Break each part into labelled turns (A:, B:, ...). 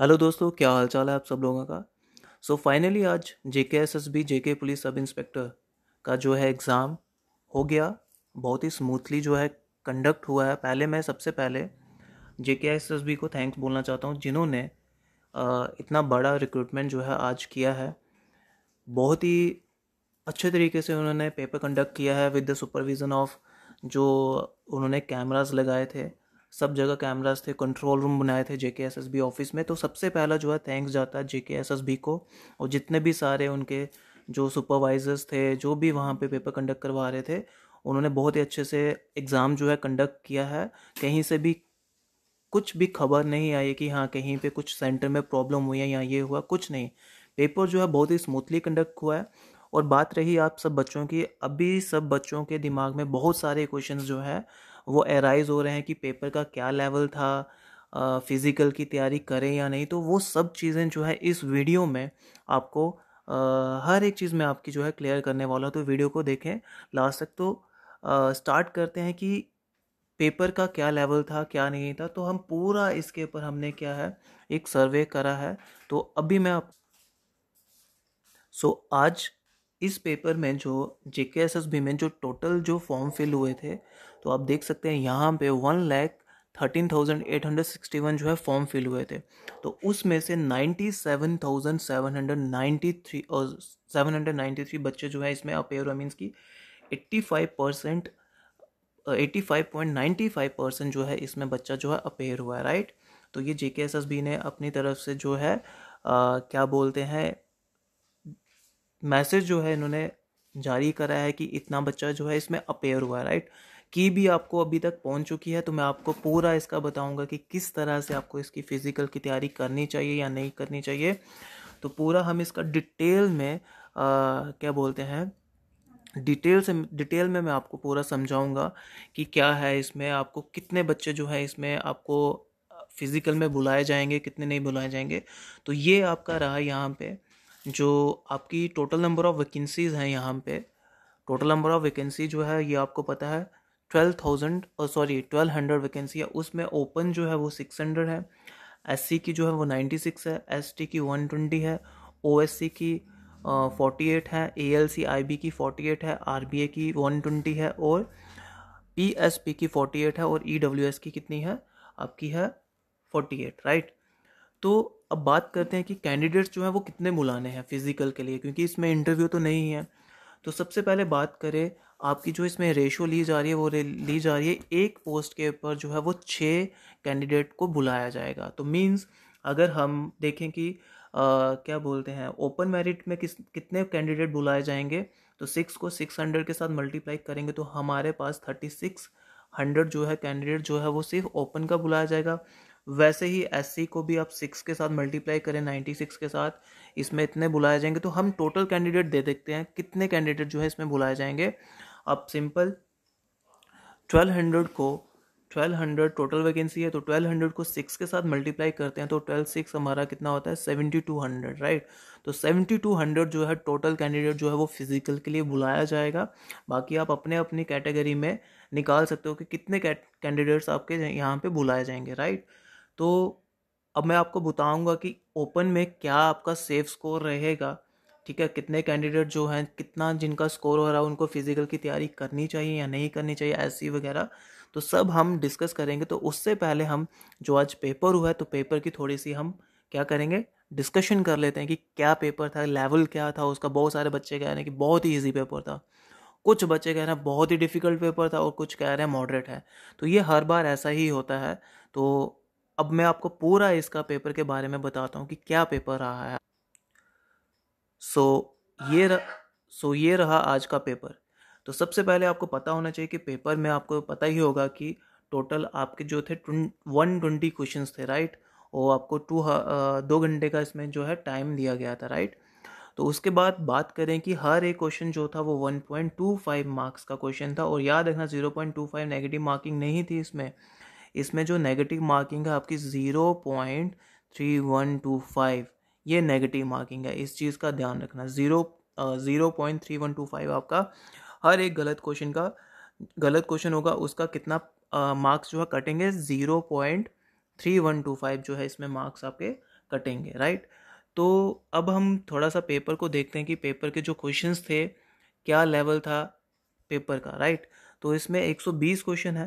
A: Hello दोस्तों क्या हाल चाल है आप सब लोगों का सो so, फाइनली आज जे K S S B J के पुलिस सब इंस्पेक्टर का जो है एग्ज़ाम हो गया बहुत ही स्मूथली जो है कंडक्ट हुआ है पहले मैं सबसे पहले J K S S B को थैंक्स बोलना चाहता हूँ जिन्होंने इतना बड़ा रिक्रूटमेंट जो है आज किया है बहुत ही अच्छे तरीके से उन्होंने पेपर कंडक्ट किया है विद द सुपरविज़न ऑफ जो उन्होंने कैमराज लगाए थे सब जगह कैमराज थे कंट्रोल रूम बनाए थे जे के ऑफिस में तो सबसे पहला जो है थैंक्स जाता है जे के को और जितने भी सारे उनके जो सुपरवाइजर्स थे जो भी वहाँ पे पेपर कंडक्ट करवा रहे थे उन्होंने बहुत ही अच्छे से एग्ज़ाम जो है कंडक्ट किया है कहीं से भी कुछ भी खबर नहीं आई कि हाँ कहीं पे कुछ सेंटर में प्रॉब्लम हुई है या ये हुआ कुछ नहीं पेपर जो है बहुत ही स्मूथली कंडक्ट हुआ है और बात रही आप सब बच्चों की अभी सब बच्चों के दिमाग में बहुत सारे क्वेश्चंस जो है वो एराइज़ हो रहे हैं कि पेपर का क्या लेवल था फिज़िकल की तैयारी करें या नहीं तो वो सब चीज़ें जो है इस वीडियो में आपको हर एक चीज़ में आपकी जो है क्लियर करने वाला तो वीडियो को देखें लास्ट तक तो स्टार्ट करते हैं कि पेपर का क्या लेवल था क्या नहीं था तो हम पूरा इसके ऊपर हमने क्या है एक सर्वे करा है तो अभी मैं आप सो so, आज इस पेपर में जो जे के एस एस बी में जो टोटल जो फॉर्म फिल हुए थे तो आप देख सकते हैं यहाँ पे one lakh thirteen thousand eight hundred sixty one जो है फॉर्म फिल हुए थे तो उसमें से ninety seven thousand seven hundred ninety three और सेवन हंड्रेड नाइन्टी थ्री बच्चे जो है इसमें अपेयर मीन्स की eighty five percent eighty five point ninety five percent जो है इसमें बच्चा जो है अपेयर हुआ है राइट तो ये जे के एस एस बी ने अपनी तरफ से जो है आ, क्या बोलते हैं मैसेज जो है इन्होंने जारी करा है कि इतना बच्चा जो है इसमें अपेयर हुआ है राइट की भी आपको अभी तक पहुंच चुकी है तो मैं आपको पूरा इसका बताऊंगा कि किस तरह से आपको इसकी फ़िज़िकल की तैयारी करनी चाहिए या नहीं करनी चाहिए तो पूरा हम इसका डिटेल में आ, क्या बोलते हैं डिटेल से डिटेल में मैं आपको पूरा समझाऊंगा कि क्या है इसमें आपको कितने बच्चे जो है इसमें आपको फिज़िकल में बुलाए जाएंगे कितने नहीं बुलाए जाएंगे तो ये आपका रहा यहाँ पे जो आपकी टोटल नंबर ऑफ़ वैकेंसीज़ हैं यहाँ पे टोटल नंबर ऑफ़ वैकेंसी जो है ये आपको पता है ट्वेल्व थाउजेंड और सॉरी ट्वेल्व हंड्रेड वैकेंसी है उसमें ओपन जो है वो सिक्स हंड्रेड है एस की जो है वो नाइन्टी सिक्स है एस की वन ट्वेंटी है ओ की फोर्टी uh, एट है A L C I B की फोर्टी एट है आर बी ए की वन ट्वेंटी है और पी एस पी की फोर्टी एट है और ई डब्ल्यू एस की कितनी है आपकी है फोर्टी एट राइट तो अब बात करते हैं कि कैंडिडेट्स जो हैं वो कितने बुलाने हैं फिजिकल के लिए क्योंकि इसमें इंटरव्यू तो नहीं है तो सबसे पहले बात करें आपकी जो इसमें रेशो ली जा रही है वो ली जा रही है एक पोस्ट के ऊपर जो है वो छः कैंडिडेट को बुलाया जाएगा तो मीन्स अगर हम देखें कि Uh, क्या बोलते हैं ओपन मेरिट में किस कितने कैंडिडेट बुलाए जाएंगे तो सिक्स को सिक्स हंड्रेड के साथ मल्टीप्लाई करेंगे तो हमारे पास थर्टी सिक्स हंड्रेड जो है कैंडिडेट जो है वो सिर्फ ओपन का बुलाया जाएगा वैसे ही एस को भी आप सिक्स के साथ मल्टीप्लाई करें नाइन्टी सिक्स के साथ इसमें इतने बुलाए जाएंगे तो हम टोटल कैंडिडेट दे देखते हैं कितने कैंडिडेट जो है इसमें बुलाए जाएंगे अब सिंपल 1200 को 1200 टोटल वैकेंसी है तो 1200 को सिक्स के साथ मल्टीप्लाई करते हैं तो ट्वेल्व सिक्स हमारा कितना होता है 7200 राइट तो 7200 जो है टोटल कैंडिडेट जो है वो फिजिकल के लिए बुलाया जाएगा बाकी आप अपने अपनी कैटेगरी में निकाल सकते हो कि कितने कैंडिडेट्स आपके यहाँ पे बुलाए जाएंगे राइट तो अब मैं आपको बताऊँगा कि ओपन में क्या आपका सेफ स्कोर रहेगा ठीक है कितने कैंडिडेट जो हैं कितना जिनका स्कोर हो रहा है उनको फिजिकल की तैयारी करनी चाहिए या नहीं करनी चाहिए एस वगैरह तो सब हम डिस्कस करेंगे तो उससे पहले हम जो आज पेपर हुआ है तो पेपर की थोड़ी सी हम क्या करेंगे डिस्कशन कर लेते हैं कि क्या पेपर था लेवल क्या था उसका बहुत सारे बच्चे कह रहे हैं कि बहुत ही ईजी पेपर था कुछ बच्चे कह रहे हैं बहुत ही डिफ़िकल्ट पेपर था और कुछ कह रहे हैं मॉडरेट है तो ये हर बार ऐसा ही होता है तो अब मैं आपको पूरा इसका पेपर के बारे में बताता हूँ कि क्या पेपर रहा है सो ये र, सो ये रहा आज का पेपर तो सबसे पहले आपको पता होना चाहिए कि पेपर में आपको पता ही होगा कि टोटल आपके जो थे वन ट्वेंटी क्वेश्चन थे राइट और आपको टू दो घंटे का इसमें जो है टाइम दिया गया था राइट तो उसके बाद बात करें कि हर एक क्वेश्चन जो था वो 1.25 मार्क्स का क्वेश्चन था और याद रखना 0.25 नेगेटिव मार्किंग नहीं थी इसमें इसमें जो नेगेटिव मार्किंग है आपकी ये नेगेटिव मार्किंग है इस चीज़ का ध्यान रखना zero zero point three one two five आपका हर एक गलत क्वेश्चन का गलत क्वेश्चन होगा उसका कितना मार्क्स uh, जो है कटेंगे zero point three one two five जो है इसमें मार्क्स आपके कटेंगे राइट तो अब हम थोड़ा सा पेपर को देखते हैं कि पेपर के जो क्वेश्चन थे क्या लेवल था पेपर का राइट तो इसमें 120 क्वेश्चन है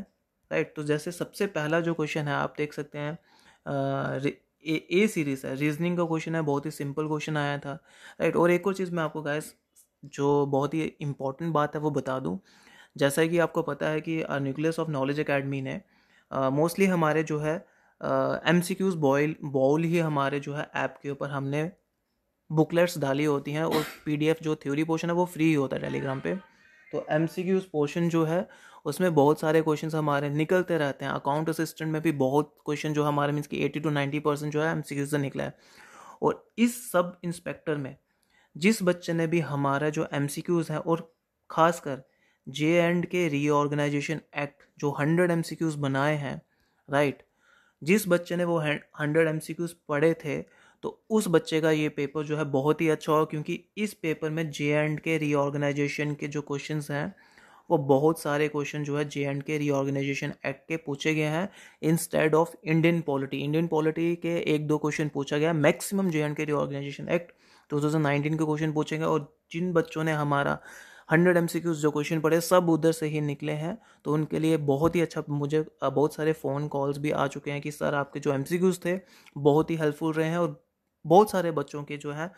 A: राइट तो जैसे सबसे पहला जो क्वेश्चन है आप देख सकते हैं uh, ए ए सीरीज़ है रीजनिंग का क्वेश्चन है बहुत ही सिंपल क्वेश्चन आया था राइट और एक और चीज़ मैं आपको गाइस जो बहुत ही इंपॉर्टेंट बात है वो बता दूँ जैसा कि आपको पता है कि न्यूक्लियस ऑफ नॉलेज अकेडमी ने मोस्टली uh, हमारे जो है एम सी क्यूज़ बॉयल बॉल ही हमारे जो है ऐप के ऊपर हमने बुकलेट्स डाली होती हैं और पी डी एफ जो थ्योरी पोर्शन है वो फ्री ही होता है टेलीग्राम पे तो एम सी क्यूज़ पोर्शन जो है उसमें बहुत सारे क्वेश्चन हमारे निकलते रहते हैं अकाउंट असिस्टेंट में भी बहुत क्वेश्चन जो हमारे मीन्स की एटी टू नाइन्टी परसेंट जो है एम से निकला है और इस सब इंस्पेक्टर में जिस बच्चे ने भी हमारा जो एम हैं और ख़ासकर J and K reorganisation act जो हंड्रेड एम बनाए हैं राइट जिस बच्चे ने वो हंड्रेड एम पढ़े थे तो उस बच्चे का ये पेपर जो है बहुत ही अच्छा हो क्योंकि इस पेपर में जे एंड के रीऑर्गेनाइजेशन के जो क्वेश्चंस हैं वो बहुत सारे क्वेश्चन जो है J and K reorganisation act के पूछे गए हैं instead of Indian polity Indian polity के एक दो क्वेश्चन पूछा गया maximum J and K reorganisation act 2019 के क्वेश्चन पूछेंगे और जिन बच्चों ने हमारा हंड्रेड एम जो क्वेश्चन पढ़े सब उधर से ही निकले हैं तो उनके लिए बहुत ही अच्छा मुझे बहुत सारे फ़ोन कॉल्स भी आ चुके हैं कि सर आपके जो एम थे बहुत ही हेल्पफुल रहे हैं और बहुत सारे बच्चों के जो है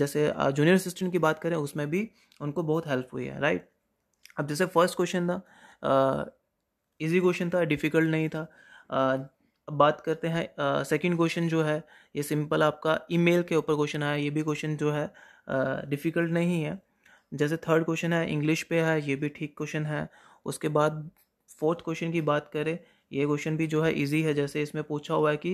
A: जैसे जूनियर असिस्टेंट की बात करें उसमें भी उनको बहुत हेल्प हुई है राइट अब जैसे फर्स्ट क्वेश्चन था इजी क्वेश्चन था डिफ़िकल्ट नहीं था अब बात करते हैं सेकंड क्वेश्चन जो है ये सिंपल आपका ईमेल के ऊपर क्वेश्चन आया ये भी क्वेश्चन जो है डिफ़िकल्ट नहीं है जैसे थर्ड क्वेश्चन है इंग्लिश पे है ये भी ठीक क्वेश्चन है उसके बाद फोर्थ क्वेश्चन की बात करें ये क्वेश्चन भी जो है इजी है जैसे इसमें पूछा हुआ है कि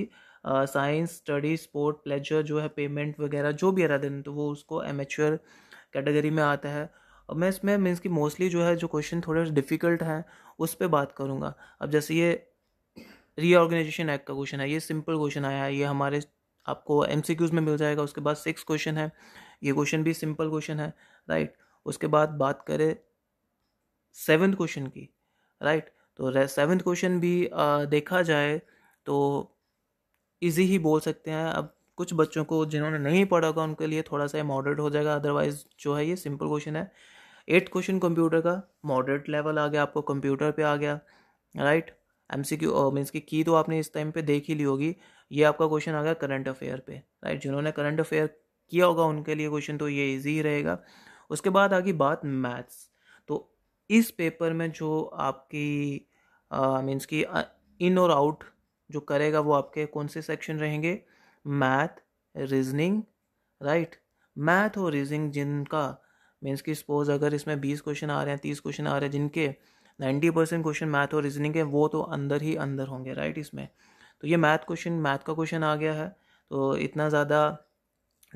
A: साइंस स्टडी स्पोर्ट प्लेजर जो है पेमेंट वगैरह जो भी अदर तो वो उसको एमेच्योर कैटेगरी में आता है अब मैं इसमें मीन्स की मोस्टली जो है जो क्वेश्चन थोड़े डिफ़िकल्ट हैं उस पर बात करूँगा अब जैसे ये रीऑर्गेनाइजेशन एक्ट का क्वेश्चन है ये सिंपल क्वेश्चन आया है ये हमारे आपको एम में मिल जाएगा उसके बाद सिक्स क्वेश्चन है ये क्वेश्चन भी सिंपल क्वेश्चन है राइट उसके बाद बात करें सेवन्थ क्वेश्चन की राइट तो सेवन्थ क्वेश्चन भी आ, देखा जाए तो इजी ही बोल सकते हैं अब कुछ बच्चों को जिन्होंने नहीं पढ़ा होगा उनके लिए थोड़ा सा मॉडरेट हो जाएगा अदरवाइज जो है ये सिंपल क्वेश्चन है एट्थ क्वेश्चन कंप्यूटर का मॉडरेट लेवल आ गया आपको कंप्यूटर पे आ गया right M C Q means की की तो आपने इस टाइम पे देख ही ली होगी ये आपका क्वेश्चन आ गया करंट अफेयर पे राइट जिन्होंने करंट अफेयर किया होगा उनके लिए क्वेश्चन तो ये ईजी ही रहेगा उसके बाद आ गई बात मैथ्स तो इस पेपर में जो आपकी मीन्स की इन और आउट जो करेगा वो आपके कौन से सेक्शन रहेंगे मैथ रीजनिंग राइट मैथ और रीजनिंग जिनका मीन्स कि सपोज अगर इसमें बीस क्वेश्चन आ रहे हैं तीस क्वेश्चन आ रहे हैं जिनके नाइन्टी परसेंट क्वेश्चन मैथ और रीजनिंग के वो तो अंदर ही अंदर होंगे राइट इसमें तो ये मैथ क्वेश्चन मैथ का क्वेश्चन आ गया है तो इतना ज़्यादा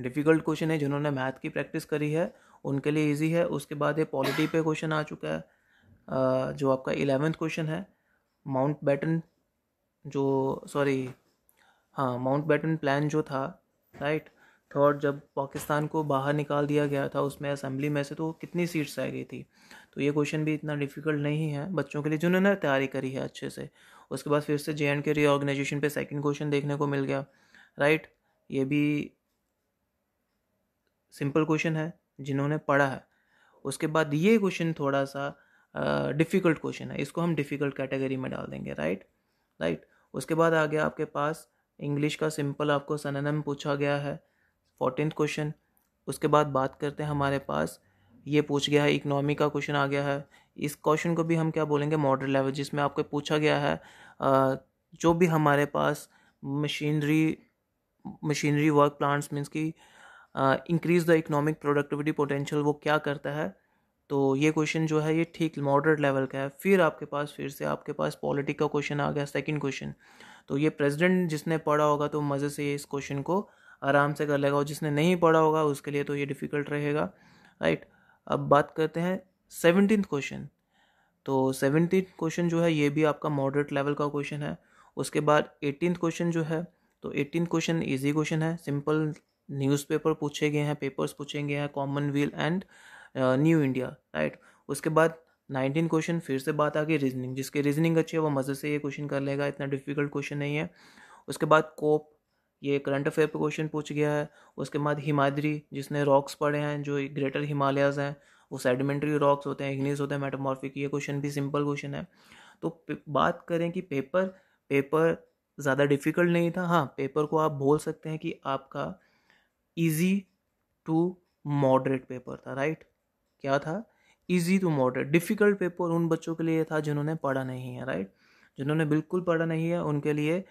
A: डिफ़िकल्ट क्वेश्चन है जिन्होंने मैथ की प्रैक्टिस करी है उनके लिए ईजी है उसके बाद ये पॉलिटी पे क्वेश्चन आ चुका है जो आपका इलेवेंथ क्वेश्चन है माउंट बैटन जो सॉरी हाँ माउंट बैटन प्लान जो था राइट थर्ड जब पाकिस्तान को बाहर निकाल दिया गया था उसमें असेंबली में से तो कितनी सीट्स आ गई थी तो ये क्वेश्चन भी इतना डिफिकल्ट नहीं है बच्चों के लिए जिन्होंने तैयारी करी है अच्छे से उसके बाद फिर से जे एंड के रीऑर्गेनाइजेशन पे सेकंड क्वेश्चन देखने को मिल गया राइट ये भी सिंपल क्वेश्चन है जिन्होंने पढ़ा है उसके बाद ये क्वेश्चन थोड़ा सा डिफ़िकल्ट क्वेश्चन है इसको हम डिफ़िकल्ट कैटेगरी में डाल देंगे राइट राइट उसके बाद आ गया आपके पास इंग्लिश का सिंपल आपको सननम पूछा गया है फोर्टीन क्वेश्चन उसके बाद बात करते हैं हमारे पास ये पूछ गया है इकनॉमी का क्वेश्चन आ गया है इस क्वेश्चन को भी हम क्या बोलेंगे मॉडर्न लेवल जिसमें आपको पूछा गया है जो भी हमारे पास machinery machinery work plants means की increase the economic productivity potential वो क्या करता है तो ये क्वेश्चन जो है ये ठीक मॉडरेट लेवल का है फिर आपके पास फिर से आपके पास पॉलिटिक का क्वेश्चन आ गया सेकंड क्वेश्चन तो ये प्रेसिडेंट जिसने पढ़ा होगा तो मज़े से इस क्वेश्चन को आराम से कर लेगा और जिसने नहीं पढ़ा होगा उसके लिए तो ये डिफ़िकल्ट रहेगा राइट अब बात करते हैं सेवनटीन क्वेश्चन तो सेवनटीन क्वेश्चन जो है ये भी आपका मॉडरेट लेवल का क्वेश्चन है उसके बाद एटीन क्वेश्चन जो है तो एटीन क्वेश्चन ईजी क्वेश्चन है सिंपल न्यूज़पेपर पूछे गए हैं पेपर्स पूछे गए हैं Commonwealth and New India right उसके बाद नाइनटीन क्वेश्चन फिर से बात आ गई रीजनिंग जिसके रीजनिंग अच्छी है वो मज़े से ये क्वेश्चन कर लेगा इतना डिफिकल्ट क्वेश्चन नहीं है उसके बाद कोप ये करंट अफेयर पर क्वेश्चन पूछ गया है उसके बाद हिमाद्री जिसने रॉक्स पढ़े हैं जो ग्रेटर हिमालयाज हैं वो सेडिमेंट्री रॉक्स होते हैं इग्निस होते हैं मेटामॉर्फिक ये क्वेश्चन भी सिंपल क्वेश्चन है तो बात करें कि पेपर पेपर ज़्यादा डिफ़िकल्ट नहीं था हाँ पेपर को आप बोल सकते हैं कि आपका ईजी टू मॉडरेट पेपर था राइट क्या था easy to moderate difficult paper उन बच्चों के लिए था जिन्होंने पढ़ा नहीं है राइट जिन्होंने बिल्कुल पढ़ा नहीं है उनके लिए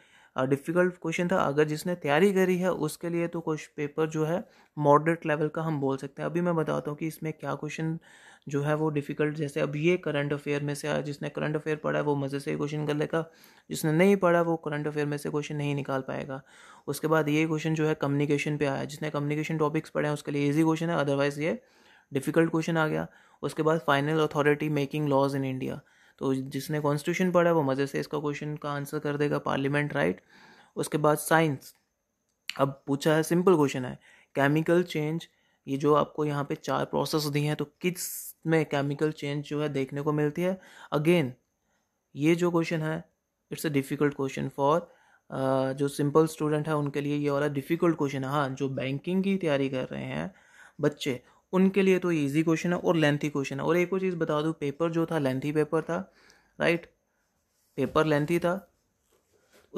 A: डिफ़िकल्ट क्वेश्चन था अगर जिसने तैयारी करी है उसके लिए तो कुछ पेपर जो है मॉडरेट लेवल का हम बोल सकते हैं अभी मैं बताता हूँ कि इसमें क्या क्वेश्चन जो है वो डिफ़िकल्ट जैसे अब ये करंट अफेयर में से आया जिसने करंट अफेयर पढ़ा है वो मज़े से क्वेश्चन कर लेगा जिसने नहीं पढ़ा वो करंट अफेयर में से क्वेश्चन नहीं निकाल पाएगा उसके बाद ये क्वेश्चन जो है कम्युनिकेशन पे आया जिसने कम्युनिकेशन टॉपिक्स पढ़े हैं उसके लिए ईजी क्वेश्चन है अदरवाइज़ ये डिफ़िकल्ट क्वेश्चन आ गया उसके बाद final authority making laws in India तो जिसने कॉन्स्टिट्यूशन पढ़ा वो मज़े से इसका क्वेश्चन का आंसर कर देगा पार्लियामेंट राइट उसके बाद साइंस अब पूछा है सिंपल क्वेश्चन है केमिकल चेंज ये जो आपको यहाँ पे चार प्रोसेस दिए हैं तो किस में केमिकल चेंज जो है देखने को मिलती है अगेन ये जो क्वेश्चन है it's a difficult question for जो सिंपल स्टूडेंट है उनके लिए ये वाला डिफ़िकल्ट क्वेश्चन है हाँ जो बैंकिंग की तैयारी कर रहे हैं बच्चे उनके लिए तो ईजी क्वेश्चन है और लेंथी क्वेश्चन है और एक और चीज़ बता दूँ पेपर जो था लेंथी पेपर था राइट पेपर लेंथी था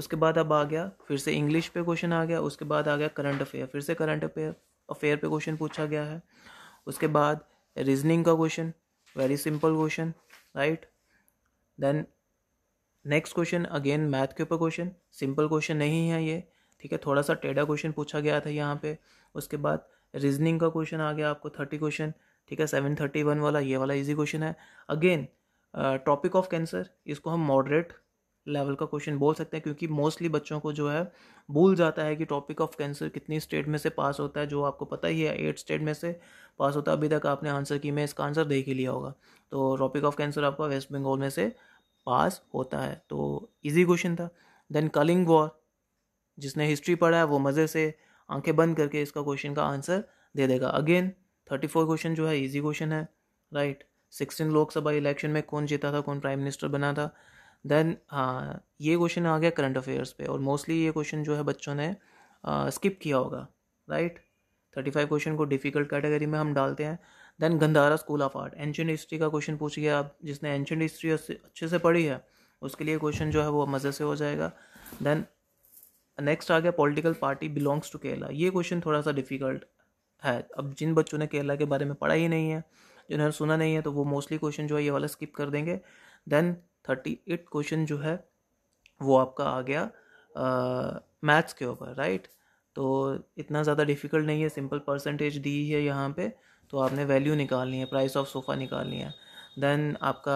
A: उसके बाद अब आ गया फिर से इंग्लिश पे क्वेश्चन आ गया उसके बाद आ गया करंट अफेयर फिर से करंट अफेयर अफेयर पे क्वेश्चन पूछा गया है उसके बाद रीजनिंग का question very simple question right then next question again math के ऊपर क्वेश्चन सिंपल क्वेश्चन नहीं है ये ठीक है थोड़ा सा टेढ़ा क्वेश्चन पूछा गया था यहाँ पे उसके बाद रीजनिंग का क्वेश्चन आ गया आपको थर्टी क्वेश्चन ठीक है सेवन थर्टी वन वाला ये वाला इजी क्वेश्चन है अगेन टॉपिक ऑफ कैंसर इसको हम मॉडरेट लेवल का क्वेश्चन बोल सकते हैं क्योंकि मोस्टली बच्चों को जो है भूल जाता है कि टॉपिक ऑफ कैंसर कितनी स्टेट में से पास होता है जो आपको पता ही है एट स्टेट में से पास होता है अभी तक आपने आंसर की मैं इसका आंसर देख ही लिया होगा तो टॉपिक ऑफ कैंसर आपका वेस्ट बंगाल में से पास होता है तो इजी क्वेश्चन था देन कलिंग वॉर जिसने हिस्ट्री पढ़ा है वो मज़े से आंखें बंद करके इसका क्वेश्चन का आंसर दे देगा अगेन थर्टी फोर क्वेश्चन जो है ईजी क्वेश्चन है राइट सिक्सटीन लोकसभा इलेक्शन में कौन जीता था कौन प्राइम मिनिस्टर बना था देन हाँ ये क्वेश्चन आ गया करंट अफेयर्स पे और मोस्टली ये क्वेश्चन जो है बच्चों ने स्किप किया होगा राइट थर्टी फाइव क्वेश्चन को डिफिकल्ट कैटेगरी में हम डालते हैं then Gandhara school of art ancient history का क्वेश्चन पूछ गया आप जिसने एंशेंट हिस्ट्री अच्छे से पढ़ी है उसके लिए क्वेश्चन जो है वो मज़े से हो जाएगा देन नेक्स्ट आ गया political party belongs to Kerala ये क्वेश्चन थोड़ा सा डिफिकल्ट है अब जिन बच्चों ने केरला के बारे में पढ़ा ही नहीं है जिन्होंने सुना नहीं है तो वो मोस्टली क्वेश्चन जो है ये वाला स्किप कर देंगे देन थर्टी एट क्वेश्चन जो है वो आपका आ गया मैथ्स के ऊपर राइट तो इतना ज़्यादा डिफिकल्ट नहीं है सिंपल परसेंटेज दी है यहाँ पे तो आपने वैल्यू निकालनी है प्राइस ऑफ सोफ़ा निकालनी है देन आपका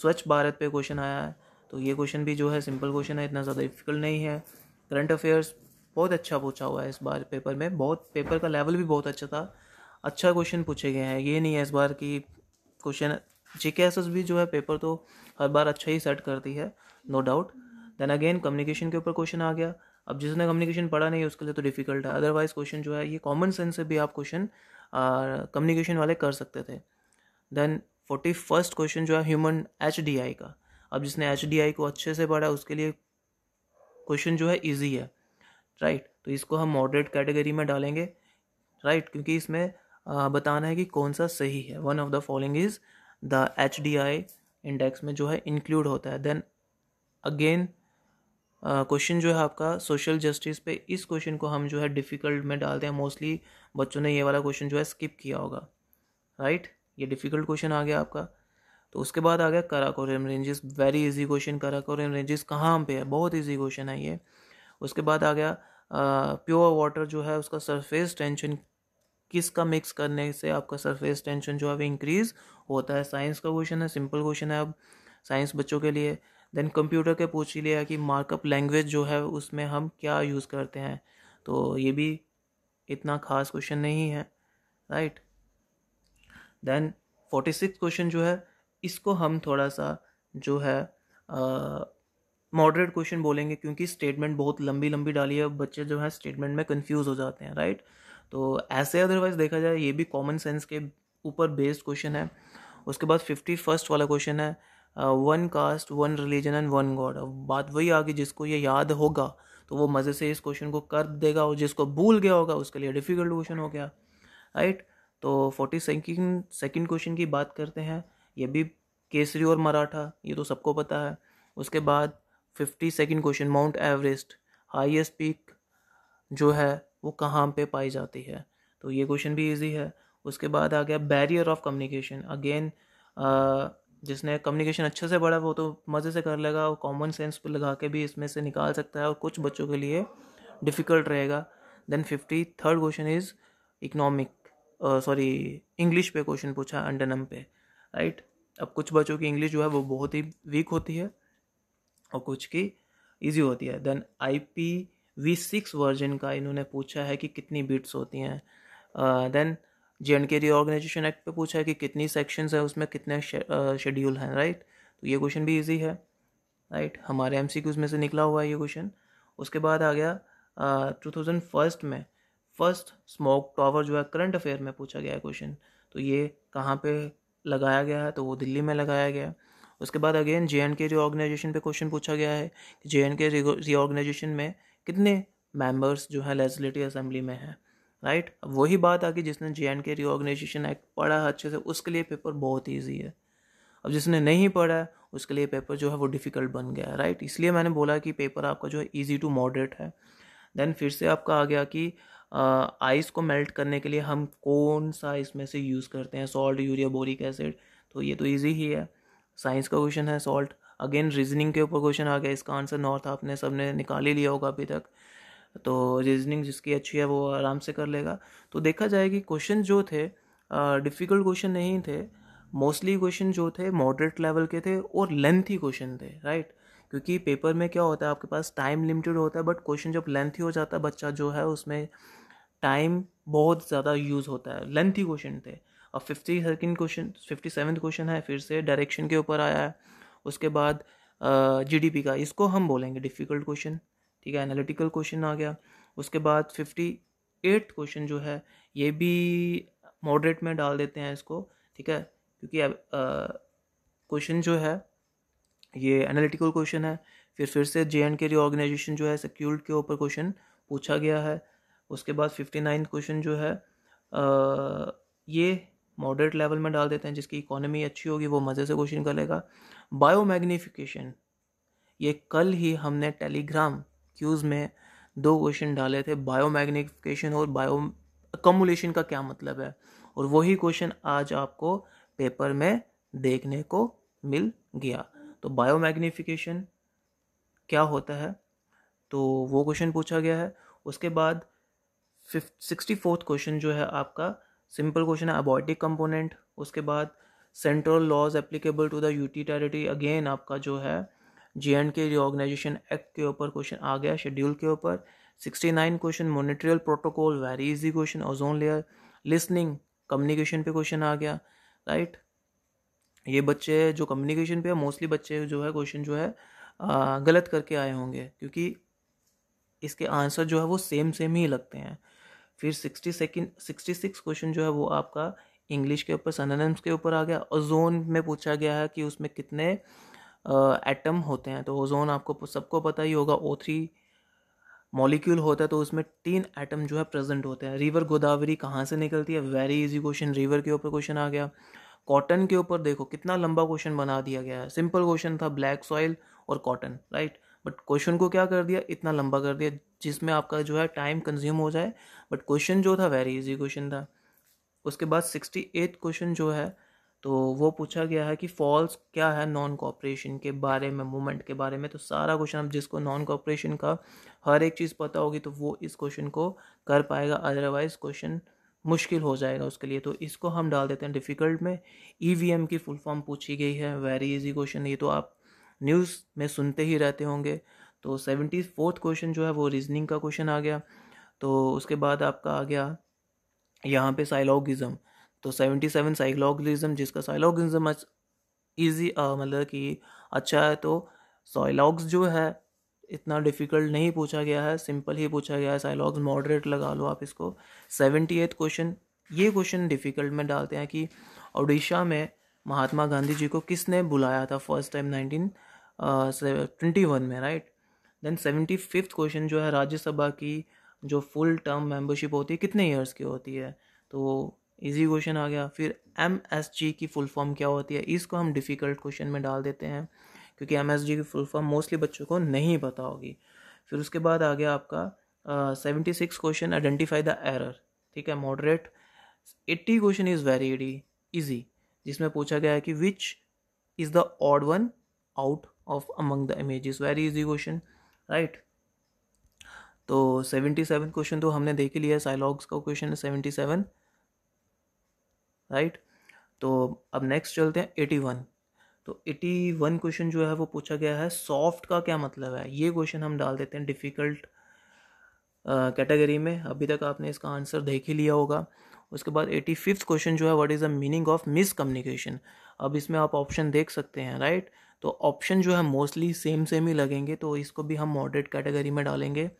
A: स्वच्छ भारत पे क्वेश्चन आया है तो ये क्वेश्चन भी जो है सिंपल क्वेश्चन है इतना ज़्यादा डिफिकल्ट नहीं है करंट अफेयर्स बहुत अच्छा पूछा हुआ है इस बार पेपर में बहुत पेपर का लेवल भी बहुत अच्छा था अच्छा क्वेश्चन पूछे गए हैं ये नहीं है इस बार की क्वेश्चन जे के एस एस भी जो है पेपर तो हर बार अच्छा ही सेट करती है no doubt then again communication के ऊपर क्वेश्चन आ गया अब जिसने कम्युनिकेशन पढ़ा नहीं उसके लिए तो डिफिकल्ट है अदरवाइज क्वेश्चन जो है ये कॉमन सेंस से भी आप क्वेश्चन कम्युनिकेशन वाले कर सकते थे देन फोर्टी फर्स्ट क्वेश्चन जो है ह्यूमन एच डी आई का अब जिसने एच डी आई को अच्छे से पढ़ा उसके लिए क्वेश्चन जो है इजी है राइट right? तो इसको हम मॉडरेट कैटेगरी में डालेंगे राइट right? क्योंकि इसमें बताना है कि कौन सा सही है one of the following is the H D I index में जो है इंक्लूड होता है देन अगेन क्वेश्चन जो है आपका सोशल जस्टिस पे इस क्वेश्चन को हम जो है डिफ़िकल्ट में डालते हैं मोस्टली बच्चों ने ये वाला क्वेश्चन जो है स्किप किया होगा राइट right? ये डिफ़िकल्ट क्वेश्चन आ गया आपका तो उसके बाद आ गया Karakoram ranges very easy question Karakoram ranges कहाँ पे है बहुत इजी क्वेश्चन है ये उसके बाद आ गया प्योर वाटर जो है उसका सरफेस टेंशन किसका मिक्स करने से आपका सरफेस टेंशन जो है वो इंक्रीज होता है साइंस का क्वेश्चन है सिंपल क्वेश्चन है अब साइंस बच्चों के लिए देन कंप्यूटर के पूछ ही लिया कि मार्कअप लैंग्वेज जो है उसमें हम क्या यूज़ करते हैं तो ये भी इतना खास क्वेश्चन नहीं है right then forty six question जो है इसको हम थोड़ा सा जो है मॉडरेट क्वेश्चन बोलेंगे क्योंकि स्टेटमेंट बहुत लंबी लंबी डाली है बच्चे जो है स्टेटमेंट में कंफ्यूज हो जाते हैं राइट तो ऐसे अदरवाइज देखा जाए ये भी कॉमन सेंस के ऊपर बेस्ड क्वेश्चन है उसके बाद फिफ्टी फर्स्ट वाला क्वेश्चन है one caste one religion and one God अब बात वही आ गई जिसको ये याद होगा तो वो मज़े से इस क्वेश्चन को कर देगा और जिसको भूल गया होगा उसके लिए डिफ़िकल्ट क्वेश्चन हो गया राइट तो फोर्टी सेकेंड सेकेंड क्वेश्चन की बात करते हैं ये भी केसरी और मराठा ये तो सबको पता है उसके बाद fifty second question Mount Everest highest peak जो है वो कहाँ पे पाई जाती है तो ये क्वेश्चन भी इजी है उसके बाद आ गया बैरियर ऑफ कम्युनिकेशन अगेन जिसने कम्युनिकेशन अच्छे से पढ़ा वो तो मज़े से कर लेगा और कॉमन सेंस पर लगा के भी इसमें से निकाल सकता है और कुछ बच्चों के लिए डिफ़िकल्ट रहेगा then fifty third question is economic sorry English पे क्वेश्चन पूछा अंडनम पे राइट अब कुछ बच्चों की इंग्लिश जो है वो बहुत ही वीक होती है और कुछ की ईजी होती है then I P V six version का इन्होंने पूछा है कि कितनी बीट्स होती हैं then J and K reorganisation act पे पूछा है कि कितनी सेक्शंस है उसमें कितने शेड्यूल हैं राइट तो ये क्वेश्चन भी इजी है राइट हमारे एम सी में से निकला हुआ है ये क्वेश्चन उसके बाद आ गया टू थाउजेंड फर्स्ट में फर्स्ट स्मोक टावर जो है करंट अफेयर में पूछा गया है क्वेश्चन तो ये कहाँ पे लगाया गया है तो वो दिल्ली में लगाया गया उसके बाद again J and K reorganisation पे क्वेश्चन पूछा गया है कि जे एंड के रिओर्गनाइजेशन में कितने मेंबर्स जो है लेजिस्लेटिव असेंबली में हैं राइट अब वही बात आ कि जिसने J and K reorganisation act पढ़ा है अच्छे से उसके लिए पेपर बहुत ईजी है अब जिसने नहीं पढ़ा है उसके लिए पेपर जो है वो डिफ़िकल्ट बन गया है राइट इसलिए मैंने बोला कि पेपर आपका जो है ईजी टू मॉडरेट है देन फिर से आपका आ गया कि आइस को मेल्ट करने के लिए हम कौन सा इसमें से यूज़ करते हैं सॉल्ट यूरिया बोरिक एसिड तो ये तो ईजी ही है साइंस का क्वेश्चन है सॉल्ट अगेन रीजनिंग के ऊपर क्वेश्चन आ गया इसका आंसर नॉर्थ आपने सबने निकाल ही लिया होगा अभी तक तो रीजनिंग जिसकी अच्छी है वो आराम से कर लेगा तो देखा जाए कि क्वेश्चन जो थे डिफ़िकल्ट क्वेश्चन नहीं थे मोस्टली क्वेश्चन जो थे मॉडरेट लेवल के थे और लेंथी क्वेश्चन थे राइट क्योंकि पेपर में क्या होता है आपके पास टाइम लिमिटेड होता है बट क्वेश्चन जब लेंथी हो जाता है बच्चा जो है उसमें टाइम बहुत ज़्यादा यूज़ होता है लेंथी क्वेश्चन थे अब fifty second question fifty seven question है फिर से डायरेक्शन के ऊपर आया है उसके बाद जीडीपी का इसको हम बोलेंगे डिफ़िकल्ट क्वेश्चन ठीक है एनालिटिकल क्वेश्चन आ गया उसके बाद फिफ्टी एट क्वेश्चन जो है ये भी मॉडरेट में डाल देते हैं इसको ठीक है क्योंकि क्वेश्चन जो है ये एनालिटिकल क्वेश्चन है फिर फिर से जे एंड के रिओर्गेनाइजेशन जो है सिक्योर्ड के ऊपर क्वेश्चन पूछा गया है उसके बाद फिफ्टी नाइन क्वेश्चन जो है आ, ये मॉडरेट लेवल में डाल देते हैं जिसकी इकोनॉमी अच्छी होगी वो मज़े से क्वेश्चन कर लेगा बायो मैग्निफिकेशन ये कल ही हमने टेलीग्राम क्यूज़ में दो क्वेश्चन डाले थे बायो मैग्नीफिकेशन और बायो अकमुलेशन का क्या मतलब है और वही क्वेश्चन आज आपको पेपर में देखने को मिल गया तो बायो मैग्निफिकेशन क्या होता है तो वो क्वेश्चन पूछा गया है उसके बाद फिफ्थ सिक्सटी फोर्थ क्वेश्चन जो है आपका सिंपल क्वेश्चन है अबॉटिक कंपोनेंट उसके बाद central laws applicable to the UT territory again आपका जो है J and K reorganisation act के ऊपर क्वेश्चन आ गया शेड्यूल के ऊपर sixty nine question Montreal protocol very easy question ozone layer listening communication पे क्वेश्चन आ गया राइट ये बच्चे जो कम्युनिकेशन पे है मोस्टली बच्चे जो है क्वेश्चन जो है आ, गलत करके आए होंगे क्योंकि इसके आंसर जो है वो सेम सेम ही लगते हैं फिर sixty second sixty six question जो है वो आपका इंग्लिश के ऊपर सननिम्स के ऊपर आ गया ओजोन में पूछा गया है कि उसमें कितने एटम होते हैं तो ओजोन आपको सबको पता ही होगा ओ थ्री मॉलिक्यूल होता है तो उसमें तीन एटम जो है प्रेजेंट होते हैं रिवर गोदावरी कहाँ से निकलती है वेरी इजी क्वेश्चन रिवर के ऊपर क्वेश्चन आ गया कॉटन के ऊपर देखो कितना लंबा क्वेश्चन बना दिया गया है सिंपल क्वेश्चन था ब्लैक सॉइल और कॉटन राइट बट क्वेश्चन को क्या कर दिया इतना लंबा कर दिया जिसमें आपका जो है टाइम कंज्यूम हो जाए बट क्वेश्चन जो था वेरी इजी क्वेश्चन था उसके बाद सिक्सटी एट क्वेश्चन जो है तो वो पूछा गया है कि फॉल्स क्या है नॉन कॉपरेशन के बारे में मूवमेंट के बारे में तो सारा क्वेश्चन अब जिसको नॉन कॉपरेशन का हर एक चीज़ पता होगी तो वो इस क्वेश्चन को कर पाएगा अदरवाइज क्वेश्चन मुश्किल हो जाएगा उसके लिए तो इसको हम डाल देते हैं डिफ़िकल्ट में ई e की फुल फॉर्म पूछी गई है वेरी इजी क्वेश्चन ये तो आप न्यूज़ में सुनते ही रहते होंगे तो सेवेंटी फोर्थ क्वेश्चन जो है वो रीजनिंग का क्वेश्चन आ गया तो उसके बाद आपका आ गया यहाँ पे साइलॉगिज़म तो सेवेंटी सेवन साइलॉगिज़म जिसका साइलॉगिज़म ईजी मतलब कि अच्छा है तो साइलॉग्स जो है इतना डिफ़िकल्ट नहीं पूछा गया है सिंपल ही पूछा गया है साइलॉग्स मॉडरेट लगा लो आप इसको सेवेंटी एथ क्वेश्चन ये क्वेश्चन डिफ़िकल्ट में डालते हैं कि ओडिशा में महात्मा गांधी जी को किसने बुलाया था first time nineteen twenty one में right then seventy fifth question जो है राज्यसभा की जो फुल टर्म मेंबरशिप होती है कितने ईयर्स की होती है तो इजी क्वेश्चन आ गया फिर एम एस जी की फुल फॉर्म क्या होती है इसको हम डिफ़िकल्ट क्वेश्चन में डाल देते हैं क्योंकि एम एस जी की फुल फॉर्म मोस्टली बच्चों को नहीं पता होगी फिर उसके बाद आ गया आपका seventy six question identify the error ठीक है moderate eighty question is very easy जिसमें पूछा गया है कि which is the odd one out of among the images very easy question right तो सेवेंटी सेवन क्वेश्चन तो हमने देख ही लिया साइलॉग्स का क्वेश्चन है सेवेंटी सेवन राइट तो अब नेक्स्ट चलते हैं एटी वन तो एटी वन क्वेश्चन जो है वो पूछा गया है सॉफ्ट का क्या मतलब है ये क्वेश्चन हम डाल देते हैं डिफ़िकल्ट कैटेगरी में अभी तक आपने इसका आंसर देख ही लिया होगा उसके बाद एटी फिफ्थ क्वेश्चन जो है what is the meaning of miscommunication अब इसमें आप ऑप्शन देख सकते हैं राइट right? तो ऑप्शन जो है मोस्टली सेम सेम ही लगेंगे तो इसको भी हम मॉडरेट कैटेगरी में डालेंगे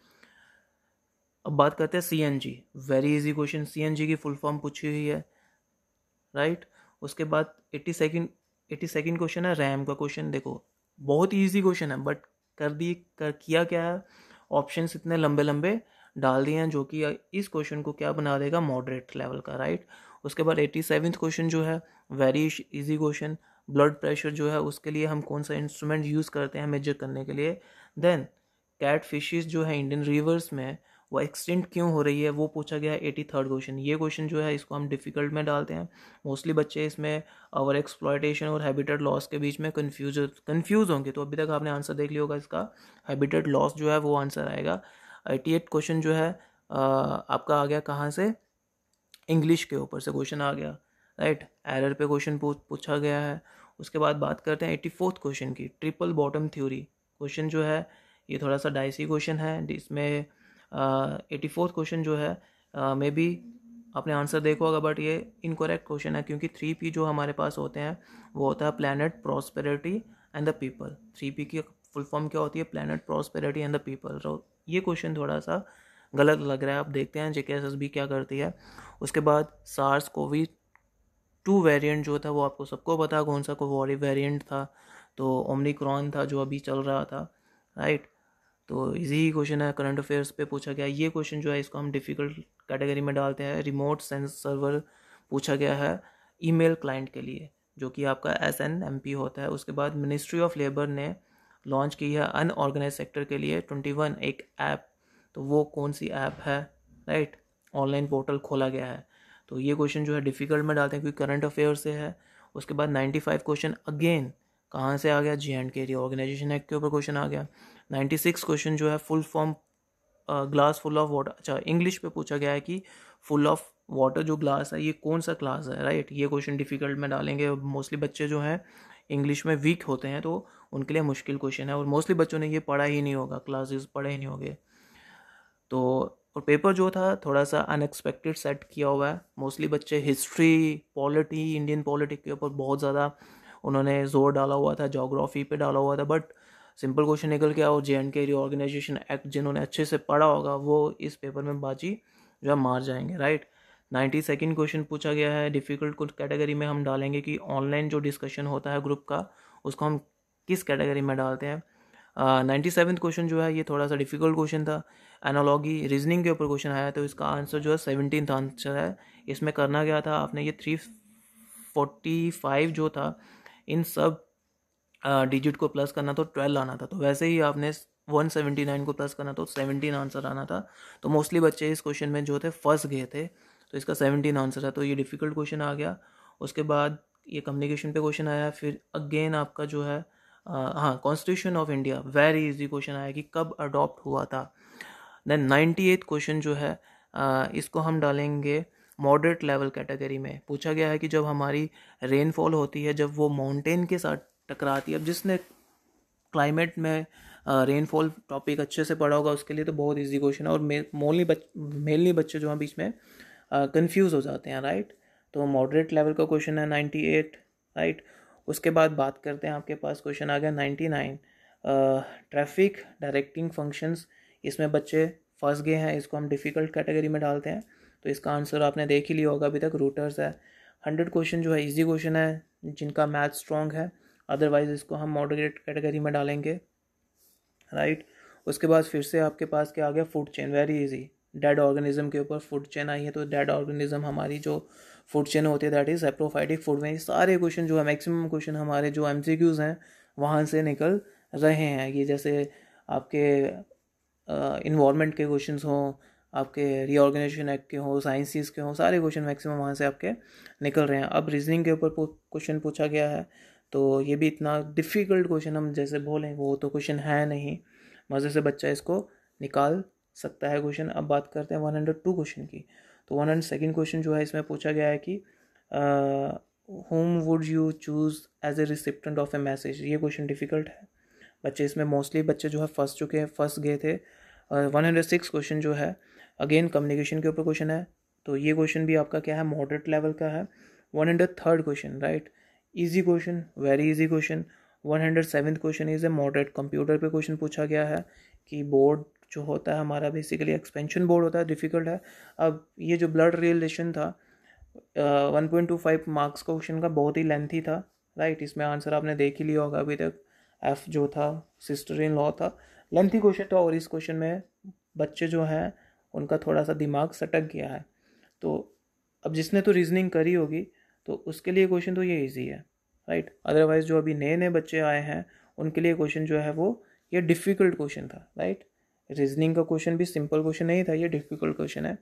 A: अब बात करते हैं C G very easy question C N G की फुल फॉर्म पूछी हुई है राइट उसके बाद eighty second eighty second question है रैम का क्वेश्चन देखो बहुत ही ईजी क्वेश्चन है बट कर दिए कर किया क्या है ऑप्शन इतने लंबे लंबे डाल दिए हैं जो कि इस क्वेश्चन को क्या बना देगा मॉडरेट लेवल का राइट उसके बाद एट्टी सेवेंथ क्वेश्चन जो है very easy question blood pressure जो है उसके लिए हम कौन सा इंस्ट्रूमेंट यूज़ करते हैं मेजर करने के लिए देन कैट फिशेस जो है इंडियन रिवर्स में वो एक्सटेंट क्यों हो रही है वो पूछा गया है एटी थर्ड क्वेश्चन ये क्वेश्चन जो है इसको हम डिफ़िकल्ट में डालते हैं मोस्टली बच्चे इसमें और एक्सप्लॉयटेशन और हैबिटेट लॉस के बीच में कन्फ्यूज कन्फ्यूज़ होंगे तो अभी तक आपने आंसर देख लिया होगा इसका हैबिटेट लॉस जो है वो आंसर आएगा एटी एट क्वेश्चन जो है आपका आ गया कहाँ से इंग्लिश के ऊपर से क्वेश्चन आ गया राइट एरर पे क्वेश्चन पूछा गया है उसके बाद बात करते हैं एट्टी फोर्थ क्वेश्चन की ट्रिपल बॉटम थ्योरी क्वेश्चन जो है ये थोड़ा सा डाइसी क्वेश्चन है इसमें एट्टी फोर्थ क्वेश्चन जो है मे बी आपने आंसर देखा होगा बट ये इनकोरेक्ट क्वेश्चन है क्योंकि थ्री पी जो हमारे पास होते हैं वो होता है planet prosperity and the people three P की फुल फॉर्म क्या होती है planet prosperity and the people ये क्वेश्चन थोड़ा सा गलत लग रहा है आप देखते हैं जे क्या करती है उसके बाद सार्स कोविड टू वेरिएंट जो था वो आपको सबको पता कौन सा वॉरी वेरिएंट था तो ओमनिक्रॉन था जो अभी चल रहा था राइट तो इजी क्वेश्चन है करंट अफेयर्स पे पूछा गया ये क्वेश्चन जो है इसको हम डिफ़िकल्ट कैटेगरी में डालते हैं रिमोट सेंस सर्वर पूछा गया है ईमेल क्लाइंट के लिए जो कि आपका एस एन एम पी होता है उसके बाद मिनिस्ट्री ऑफ लेबर ने लॉन्च की है अनऑर्गेनाइज सेक्टर के लिए ट्वेंटी वन एक ऐप तो वो कौन सी ऐप है राइट ऑनलाइन पोर्टल खोला गया है तो ये क्वेश्चन जो है डिफ़िकल्ट में डालते हैं क्योंकि करंट अफेयर से है उसके बाद नाइन्टी फाइव क्वेश्चन अगेन कहाँ से आ गया J and K organisation act के ऊपर क्वेश्चन आ गया नाइन्टी सिक्स क्वेश्चन जो है full form glass full of water अच्छा इंग्लिश पे पूछा गया है कि फुल ऑफ वाटर जो ग्लास है ये कौन सा क्लास है राइट ये क्वेश्चन डिफ़िकल्ट में डालेंगे मोस्टली बच्चे जो हैं इंग्लिश में वीक होते हैं तो उनके लिए मुश्किल क्वेश्चन है और मोस्टली बच्चों ने ये पढ़ा ही नहीं होगा क्लासेस पढ़े ही नहीं होंगे तो और पेपर जो था थोड़ा सा अनएक्सपेक्टेड सेट किया हुआ है मोस्टली बच्चे हिस्ट्री पॉलिटी इंडियन पॉलिटिक के ऊपर बहुत ज़्यादा उन्होंने जोर डाला हुआ था जोग्राफी पे डाला हुआ था बट सिंपल क्वेश्चन निकल के आओ J and K reorganisation act जिन्होंने अच्छे से पढ़ा होगा वो इस पेपर में बाजी जो है मार जाएंगे राइट नाइन्टी सेकेंड क्वेश्चन पूछा गया है डिफ़िकल्ट कुछ कैटेगरी में हम डालेंगे कि ऑनलाइन जो डिस्कशन होता है ग्रुप का उसको हम किस कैटेगरी में डालते हैं नाइन्टी सेवन क्वेश्चन जो है ये थोड़ा सा डिफिकल्ट क्वेश्चन था एनालॉगी रीजनिंग के ऊपर क्वेश्चन आया तो इसका आंसर जो है सेवनटीन आंसर है इसमें करना क्या था आपने ये थ्री फोर्टी फाइव जो था इन सब डिजिट को प्लस करना तो ट्वेल्व आना था तो वैसे ही आपने वन सेवेंटी नाइन को प्लस करना तो सेवनटीन आंसर आना था तो मोस्टली बच्चे इस क्वेश्चन में जो थे फर्स्ट गए थे तो इसका सेवनटीन आंसर है तो ये डिफ़िकल्ट क्वेश्चन आ गया उसके बाद ये कम्युनिकेशन पे क्वेश्चन आया फिर अगेन आपका जो है हाँ constitution of India very easy question आया कि कब अडॉप्ट हुआ था देन नाइन्टी एथ क्वेश्चन जो है इसको हम डालेंगे मॉडरेट लेवल कैटेगरी में पूछा गया है कि जब हमारी रेनफॉल होती है जब वो माउंटेन के साथ टकराती है अब जिसने क्लाइमेट में रेनफॉल टॉपिक अच्छे से पढ़ा होगा उसके लिए तो बहुत इजी क्वेश्चन है और मोनली बच मेनली बच्चे जो हैं बीच में कंफ्यूज हो जाते हैं राइट तो मॉडरेट लेवल का क्वेश्चन है नाइन्टी एट राइट उसके बाद बात करते हैं आपके पास क्वेश्चन आ गया ninety nine traffic directing functions इसमें बच्चे फंस गए हैं इसको हम डिफ़िकल्ट कैटेगरी में डालते हैं तो इसका आंसर आपने देख ही लिया होगा अभी तक रूटर्स है हंड्रेड क्वेश्चन जो है इजी क्वेश्चन है जिनका मैथ स्ट्रॉन्ग है अदरवाइज़ इसको हम मॉडरेट कैटेगरी में डालेंगे राइट right? उसके बाद फिर से आपके पास क्या आ गया food chain very easy dead organism के ऊपर फूड चेन आई है तो डेड ऑर्गेनिज्म हमारी जो फूड चेन होती है दैट इज़ एप्रोफाइटिक फूड में सारे क्वेश्चन जो है मैक्सिमम क्वेश्चन हमारे जो एम हैं वहाँ से निकल रहे हैं ये जैसे आपके इन्वामेंट के क्वेश्चन हों आपके रीऑर्गेनाइजेशन एक्ट के हों साइंसिस के हों सारे क्वेश्चन मैक्सिमम वहाँ से आपके निकल रहे हैं अब रीजनिंग के ऊपर क्वेश्चन पूछा गया है तो ये भी इतना डिफ़िकल्ट क्वेश्चन हम जैसे बोलें वो तो क्वेश्चन है नहीं मज़े से बच्चा इसको निकाल सकता है क्वेश्चन अब बात करते हैं वन हंड्रेड टू क्वेश्चन की तो वन एंड सेकेंड क्वेश्चन जो है इसमें पूछा गया है कि whom would you choose as a recipient of a message ये क्वेश्चन डिफिकल्ट है बच्चे इसमें मोस्टली बच्चे जो है फंस चुके हैं फंस गए थे वन हंड्रेड सिक्स क्वेश्चन जो है अगेन कम्युनिकेशन के ऊपर क्वेश्चन है तो ये क्वेश्चन भी आपका क्या है मॉडरेट लेवल का है one hundred third question right easy question very easy question one hundred seven question is a moderate computer पे क्वेश्चन पूछा गया है कि बोर्ड जो होता है हमारा बेसिकली एक्सपेंशन बोर्ड होता है डिफ़िकल्ट है अब ये जो ब्लड रिलेशन था one point two five marks का क्वेश्चन का बहुत ही लेंथी था राइट इसमें आंसर आपने देख ही लिया होगा अभी तक एफ जो था सिस्टर इन लॉ था लेंथी क्वेश्चन था और इस क्वेश्चन में बच्चे जो हैं उनका थोड़ा सा दिमाग सटक गया है तो अब जिसने तो रीजनिंग करी होगी तो उसके लिए क्वेश्चन तो ये ईजी है राइट अदरवाइज़ जो अभी नए नए बच्चे आए हैं उनके लिए क्वेश्चन जो है वो ये डिफ़िकल्ट क्वेश्चन था राइट रीजनिंग का क्वेश्चन भी सिंपल क्वेश्चन नहीं था ये डिफिकल्ट क्वेश्चन है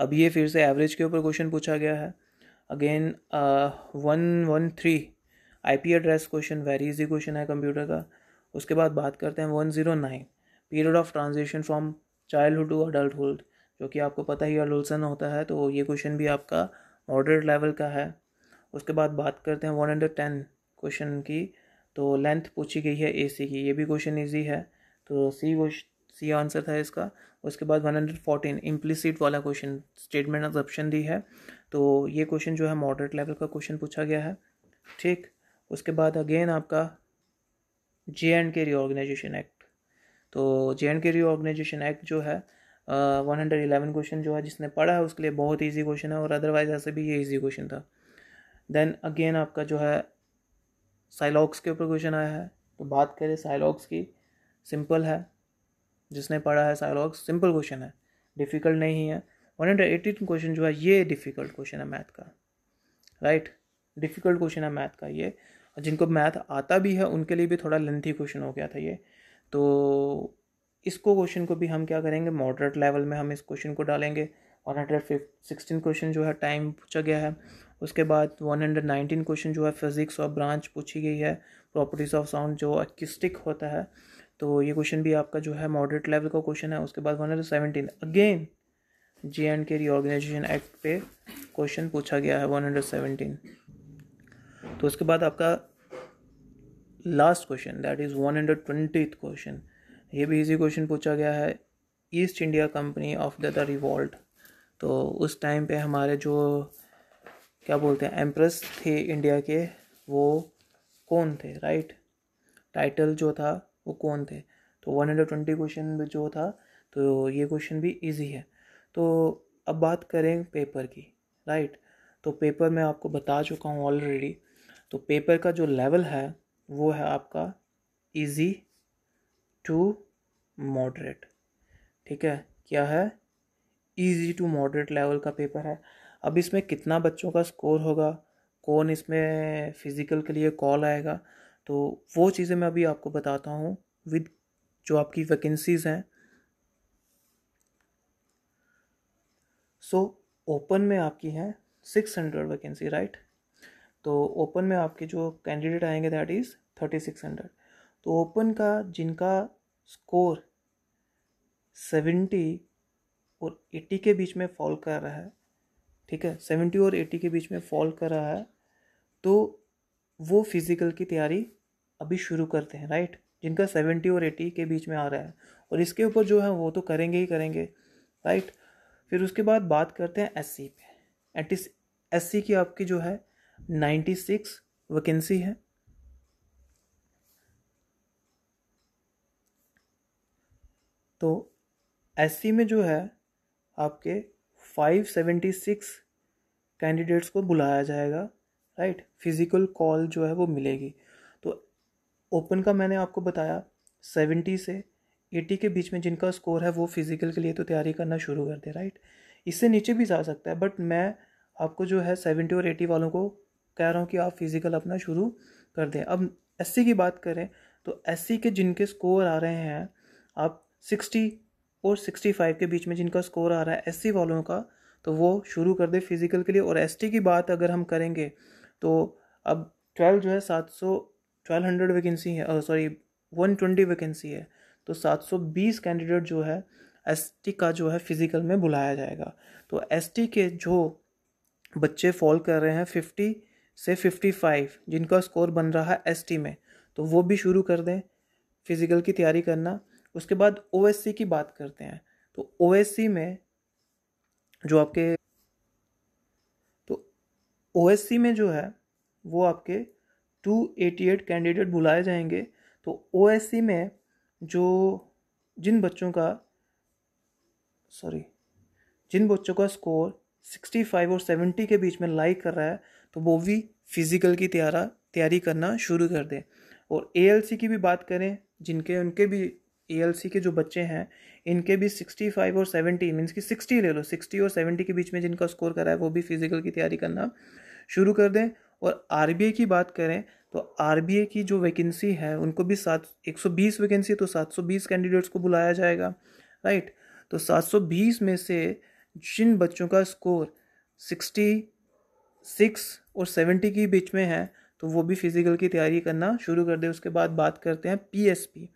A: अब ये फिर से एवरेज के ऊपर क्वेश्चन पूछा गया है again one one three I P address question very easy question है कंप्यूटर का उसके बाद बात करते हैं one zero nine period of transaction from childhood to adulthood जो कि आपको पता ही अडोलसन होता है तो ये क्वेश्चन भी आपका मॉडरेट लेवल का है उसके बाद बात करते हैं वन हंड्रेड टेन क्वेश्चन की तो लेंथ पूछी गई है ए सी की ये भी क्वेश्चन ईजी है तो सी सी आंसर था इसका उसके बाद 114 इम्प्लिसिट वाला क्वेश्चन स्टेटमेंट ऑप्शन दी है तो ये क्वेश्चन जो है मॉडरेट लेवल का क्वेश्चन पूछा गया है ठीक उसके बाद अगेन आपका J and K reorganisation act तो J and K reorganisation act जो है वन हंड्रेड इलेवन क्वेश्चन जो है जिसने पढ़ा है उसके लिए बहुत ईजी क्वेश्चन है और अदरवाइज ऐसे भी ये ईजी क्वेश्चन था देन अगेन आपका जो है साइलॉक्स के ऊपर क्वेश्चन आया है तो बात करें साइलॉक्स की सिंपल है जिसने पढ़ा है सालोग सिंपल क्वेश्चन है डिफ़िकल्ट नहीं है वन हंड्रेड एटीन क्वेश्चन जो है ये डिफ़िकल्ट क्वेश्चन है मैथ का राइट डिफ़िकल्ट क्वेश्चन है मैथ का ये और जिनको मैथ आता भी है उनके लिए भी थोड़ा लेंथी क्वेश्चन हो गया था ये तो इसको क्वेश्चन को भी हम क्या करेंगे मॉडरेट लेवल में हम इस क्वेश्चन को डालेंगे वन हंड्रेड सिक्सटीन क्वेश्चन जो है टाइम पूछा गया है उसके बाद वन हंड्रेड नाइनटीन क्वेश्चन जो है फिजिक्स और ब्रांच पूछी गई है प्रॉपर्टीज़ ऑफ साउंड जो एक्स्टिक होता है तो ये क्वेश्चन भी आपका जो है मॉडरेट लेवल का क्वेश्चन है उसके बाद one hundred seventeen again J and K reorganisation act पे क्वेश्चन पूछा गया है वन हंड्रेड सेवनटीन तो उसके बाद आपका last question that is one hundred twenty question ये भी इजी क्वेश्चन पूछा गया है East India Company of the the revolt तो उस टाइम पे हमारे जो क्या बोलते हैं एम्प्रेस थे इंडिया के वो कौन थे राइट टाइटल जो था वो कौन थे तो वन ट्वेंटी क्वेश्चन जो था तो ये क्वेश्चन भी इजी है तो अब बात करें पेपर की राइट तो पेपर मैं आपको बता चुका हूँ ऑलरेडी तो पेपर का जो लेवल है वो है आपका इजी टू मॉडरेट ठीक है क्या है इजी टू मॉडरेट लेवल का पेपर है अब इसमें कितना बच्चों का स्कोर होगा कौन इसमें फ़िज़िकल के लिए कॉल आएगा तो वो चीज़ें मैं अभी आपको बताता हूँ विद जो आपकी वैकेंसीज़ हैं सो ओपन में आपकी हैं सिक्स हंड्रेड वैकेंसी राइट तो ओपन में आपके जो कैंडिडेट आएंगे that is thirty six hundred तो ओपन का जिनका स्कोर सेवेंटी और एट्टी के बीच में फॉल कर रहा है ठीक है सेवेंटी और एट्टी के बीच में फॉल कर रहा है तो वो फिज़िकल की तैयारी अभी शुरू करते हैं राइट जिनका सेवेंटी और एटी के बीच में आ रहा है और इसके ऊपर जो है वो तो करेंगे ही करेंगे राइट फिर उसके बाद बात करते हैं एस पे एटी एस की आपकी जो है नाइन्टी सिक्स वैकेंसी है तो एस में जो है आपके फाइव सेवेंटी सिक्स कैंडिडेट्स को बुलाया जाएगा राइट फिज़िकल कॉल जो है वो मिलेगी ओपन का मैंने आपको बताया सेवेंटी से एटी के बीच में जिनका स्कोर है वो फिज़िकल के लिए तो तैयारी करना शुरू कर दे राइट इससे नीचे भी जा सकता है बट मैं आपको जो है सेवेंटी और एटी वालों को कह रहा हूँ कि आप फिज़िकल अपना शुरू कर दें अब एस की बात करें तो एस के जिनके स्कोर आ रहे हैं आप सिक्सटी और सिक्सटी फाइव के बीच में जिनका स्कोर आ रहा है एस वालों का तो वो शुरू कर दे फिज़िकल के लिए और एस की बात अगर हम करेंगे तो अब ट्वेल्व जो है सात सौ ट्वेल्व हंड्रेड वैकेंसी है सॉरी वन ट्वेंटी वैकेंसी है तो सात सौ बीस कैंडिडेट जो है एस टी का जो है फिज़िकल में बुलाया जाएगा तो एस टी के जो बच्चे फॉल कर रहे हैं फिफ्टी से फिफ्टी फाइव जिनका स्कोर बन रहा है एस टी में तो वो भी शुरू कर दें फिज़िकल की तैयारी करना उसके बाद ओ एस सी की बात करते हैं तो ओ एस सी में जो आपके तो ओ एस सी में जो है वो आपके 288 कैंडिडेट बुलाए जाएंगे तो ओ में जो जिन बच्चों का सॉरी जिन बच्चों का स्कोर 65 और 70 के बीच में लाइक कर रहा है तो वो भी फिज़िकल की तैयारा तैयारी करना शुरू कर दें और ए की भी बात करें जिनके उनके भी ए के जो बच्चे हैं इनके भी 65 और 70 मीन्स कि 60 ले लो 60 और 70 के बीच में जिनका स्कोर करा है वो भी फिज़िकल की तैयारी करना शुरू कर दें और आर की बात करें तो आर की जो वैकेंसी है उनको भी सात एक सौ बीस वैकेंसी तो सात सौ बीस कैंडिडेट्स को बुलाया जाएगा राइट तो सात सौ बीस में से जिन बच्चों का स्कोर सिक्सटी सिक्स और सेवेंटी के बीच में है तो वो भी फिज़िकल की तैयारी करना शुरू कर दे उसके बाद बात करते हैं पीएसपी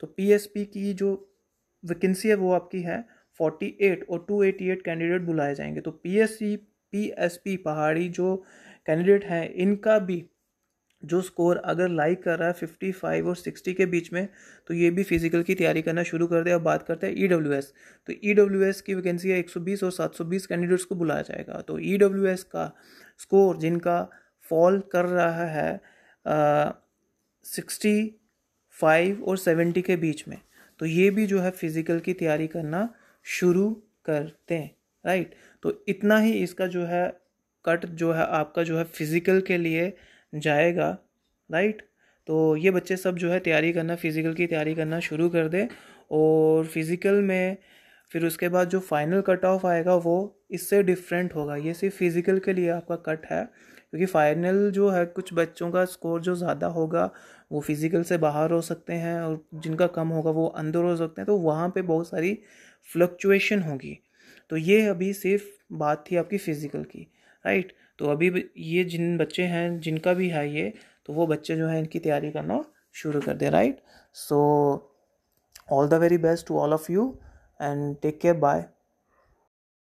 A: तो पीएसपी की जो वैकेंसी है वो आपकी है 48 और 288 कैंडिडेट बुलाए जाएंगे तो पीएससी पीएसपी पहाड़ी जो कैंडिडेट हैं इनका भी जो स्कोर अगर लाइक कर रहा है फिफ्टी फाइव और सिक्सटी के बीच में तो ये भी फिजिकल की तैयारी करना शुरू कर दे अब बात करते हैं ई डब्ल्यू एस तो ई डब्ल्यू एस की वैकेंसी है एक सौ बीस और सात सौ बीस कैंडिडेट्स को बुलाया जाएगा तो ई डब्ल्यू एस का स्कोर जिनका फॉल कर रहा है सिक्सटी फाइव और सेवेंटी के बीच में तो ये भी जो है फिज़िकल की तैयारी करना शुरू करते हैं राइट तो इतना ही इसका जो है कट जो है आपका जो है फिज़िकल के लिए जाएगा राइट तो ये बच्चे सब जो है तैयारी करना फ़िज़िकल की तैयारी करना शुरू कर दें और फिज़िकल में फिर उसके बाद जो फाइनल कट ऑफ आएगा वो इससे डिफरेंट होगा ये सिर्फ फिज़िकल के लिए आपका कट है क्योंकि फाइनल जो है कुछ बच्चों का स्कोर जो ज़्यादा होगा वो फिज़िकल से बाहर हो सकते हैं और जिनका कम होगा वो अंदर हो सकते हैं तो वहाँ पे बहुत सारी फ्लक्चुएशन होगी तो ये अभी सिर्फ बात थी आपकी फ़िज़िकल की राइट तो अभी ये जिन बच्चे हैं जिनका भी है ये तो वो बच्चे जो हैं इनकी तैयारी करना शुरू कर दे right so all the very best to all of you and take care bye